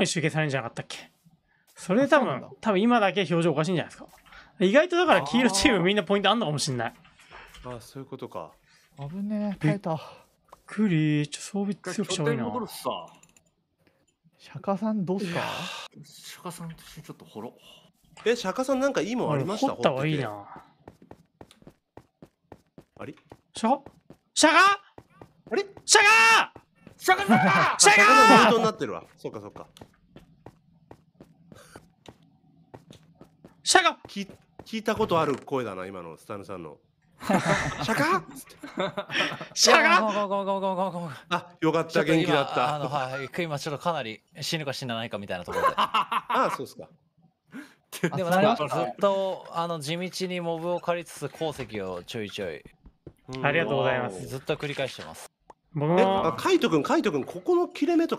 に集計されるんじゃなかったっけそれで多分、多分今だけ表情おかしいんじゃないですか。意外とだから黄色チームみんなポイントあんのかもしんない。ああ、そういうことか。危ねえ、耐えた。くり、ちょ、装備強くしょいな。釈迦さんどうすか釈迦さんとしてちょっとほろう。え、釈迦さんなんかいいもんありました掘った方がいいな。あれ釈迦釈迦あれ釈迦シャカシャカシャカのルートになってるわそうかそうかシャカ聞聞いたことある声だな今のスタヌさんのシャカシャカゴゴあよかった元気だったあのはい今ちょっとかなり死ぬか死なないかみたいなところでああそうっすかでもなんかずっとあの地道にモブを借りつつ鉱石をちょいちょいありがとうございますずっと繰り返してます僕え、あ、カイト君、カイト君、ここの切れ目とか